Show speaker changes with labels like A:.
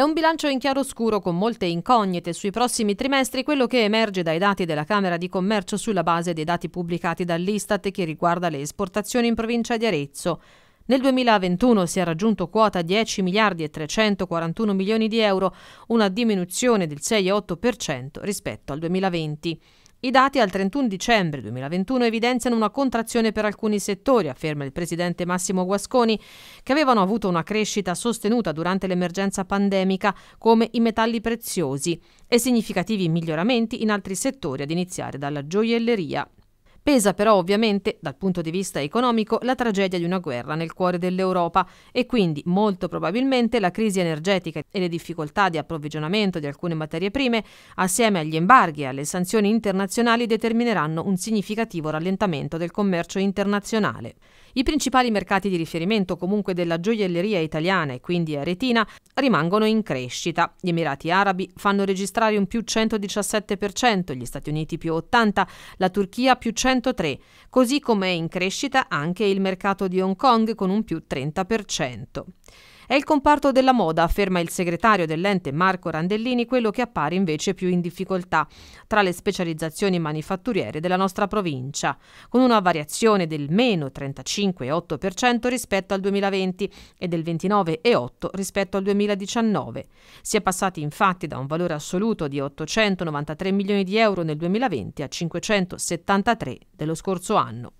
A: È un bilancio in chiaroscuro con molte incognite sui prossimi trimestri, quello che emerge dai dati della Camera di Commercio sulla base dei dati pubblicati dall'Istat che riguarda le esportazioni in provincia di Arezzo. Nel 2021 si è raggiunto quota 10 miliardi e 341 milioni di euro, una diminuzione del 6,8% rispetto al 2020. I dati al 31 dicembre 2021 evidenziano una contrazione per alcuni settori, afferma il presidente Massimo Guasconi, che avevano avuto una crescita sostenuta durante l'emergenza pandemica, come i metalli preziosi, e significativi miglioramenti in altri settori, ad iniziare dalla gioielleria. Pesa però ovviamente, dal punto di vista economico, la tragedia di una guerra nel cuore dell'Europa e quindi molto probabilmente la crisi energetica e le difficoltà di approvvigionamento di alcune materie prime, assieme agli embarghi e alle sanzioni internazionali, determineranno un significativo rallentamento del commercio internazionale. I principali mercati di riferimento comunque della gioielleria italiana e quindi aretina rimangono in crescita. Gli Emirati Arabi fanno registrare un più 117%, gli Stati Uniti più 80%, la Turchia più 100%, 103, così come è in crescita anche il mercato di Hong Kong con un più 30%. È il comparto della moda, afferma il segretario dell'ente Marco Randellini, quello che appare invece più in difficoltà tra le specializzazioni manifatturiere della nostra provincia, con una variazione del meno 35,8% rispetto al 2020 e del 29,8% rispetto al 2019. Si è passati infatti da un valore assoluto di 893 milioni di euro nel 2020 a 573 dello scorso anno.